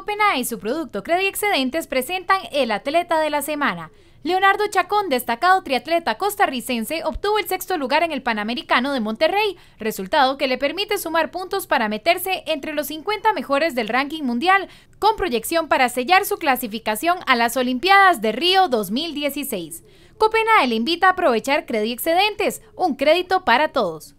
Copenhague y su producto Credit Excedentes presentan el Atleta de la Semana. Leonardo Chacón, destacado triatleta costarricense, obtuvo el sexto lugar en el Panamericano de Monterrey, resultado que le permite sumar puntos para meterse entre los 50 mejores del ranking mundial, con proyección para sellar su clasificación a las Olimpiadas de Río 2016. Copenhague le invita a aprovechar Credit Excedentes, un crédito para todos.